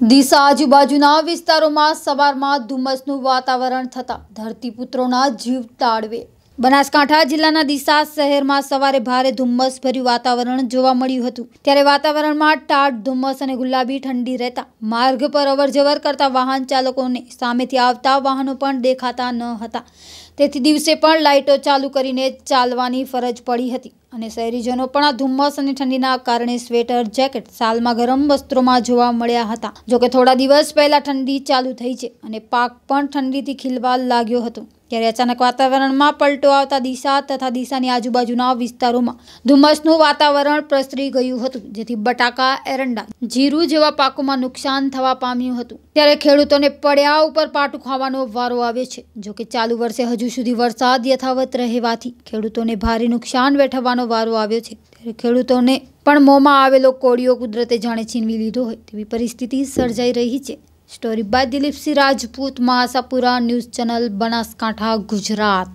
દિશા આજુબાજુના વિસ્તારોમાં સવારમાં ધુમ્મસનું વાતાવરણ થતાં ધરતીપુત્રોના જીવ તાળવે બનાસકાંઠા જિલ્લાના દિશા શહેરમાં સવારે ભારે ધુમ્મસભર્યું વાતાવરણ જોવા મળ્યું હતું ત્યારે વાતાવરણમાં ટાઢ ધુમ્મસ અને ગુલાબી ઠંડી રહેતા માર્ગ પર અવરજવર કરતા વાહન ચાલકોને સામેથી આવતા વાહનો પણ દેખાતા ન હતા તેથી દિવસે પણ લાઇટો ચાલુ કરીને ચાલવાની ફરજ પડી હતી અને શહેરીજનો પણ આ ધુમ્મસ અને ઠંડીના કારણે સ્વેટર જેકેટ સાલમાં ગરમ વસ્ત્રોમાં જોવા મળ્યા હતા જોકે થોડા દિવસ પહેલા ઠંડી ચાલુ થઈ છે અને પાક પણ ઠંડીથી ખીલવા લાગ્યો હતો ત્યારે અચાનક વાતાવરણમાં પલટો આવતા દિશા તથા દિશાની આજુબાજુના વિસ્તારોમાં ધુમ્મસનું વાતાવરણ પ્રસરી ગયું હતું જેથી બટાકા એરંડા જીરું જેવા પાકોમાં નુકસાન થવા પામ્યું હતું ત્યારે ખેડૂતોને પડ્યા ઉપર પાટું ખાવાનો વારો આવ્યો છે જોકે ચાલુ વર્ષે હજુ હજુ સુધી વરસાદ યથાવત રહેવાથી ખેડૂતોને ભારે નુકસાન વેઠવવાનો વારો આવ્યો છે ત્યારે ખેડૂતોને પણ મોંમાં આવેલો કોળીઓ કુદરતે જાણે છીનવી લીધો હોય તેવી પરિસ્થિતિ સર્જાઈ રહી છે story by Dilipsinh Rajput Masapura news channel Banaskantha Gujarat